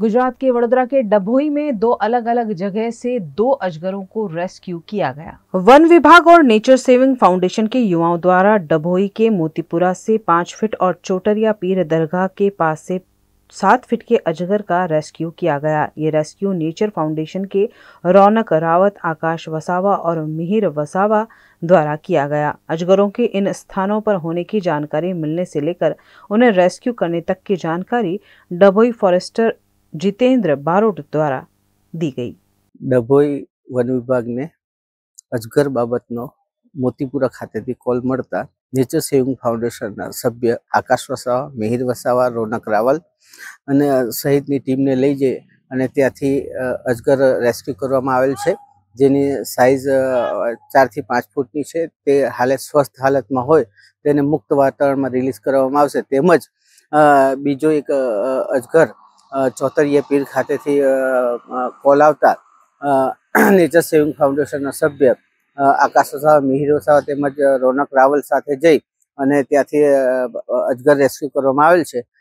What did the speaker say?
गुजरात के वडोदरा के डभोई में दो अलग अलग जगह से दो अजगरों को रेस्क्यू किया गया वन विभाग और नेचर सेविंग फाउंडेशन के युवाओं द्वारा डभोई के मोतीपुरा से पांच फीट और चोटरिया पीर दरगाह के पास से सात फीट के अजगर का रेस्क्यू किया गया ये रेस्क्यू नेचर फाउंडेशन के रौनक रावत आकाश वसावा और मिहिर वसावा द्वारा किया गया अजगरों के इन स्थानों पर होने की जानकारी मिलने से लेकर उन्हें रेस्क्यू करने तक की जानकारी डबोई फॉरेस्टर જીતેન્દ્ર બારોટ દ્વારા દી ગઈ ડભોઈ વન વિભાગને અજગર બાબતનો મોતીપુરા ખાતેથી કોલ મળતા નેચર સેવિંગ ફાઉન્ડેશનના સભ્ય આકાશ વસાવા મિહિર વસાવા રોનક રાવલ અને સહિતની ટીમને લઈ જઈ અને ત્યાંથી અજગર રેસ્ક્યુ કરવામાં આવેલ છે જેની સાઇઝ ચારથી પાંચ ફૂટની છે તે હાલે સ્વસ્થ હાલતમાં હોય તેને મુક્ત વાતાવરણમાં રિલીઝ કરવામાં આવશે તેમજ બીજો એક અજગર ચોતરિયા પીર ખાતેથી કોલ આવતા નેચર સેવિંગ ફાઉન્ડેશનના સભ્ય આકાશ ઓસાવા મિહિરો ઓસાવા તેમજ રોનક રાવલ સાથે જઈ અને ત્યાંથી અજગર રેસ્ક્યુ કરવામાં આવેલ છે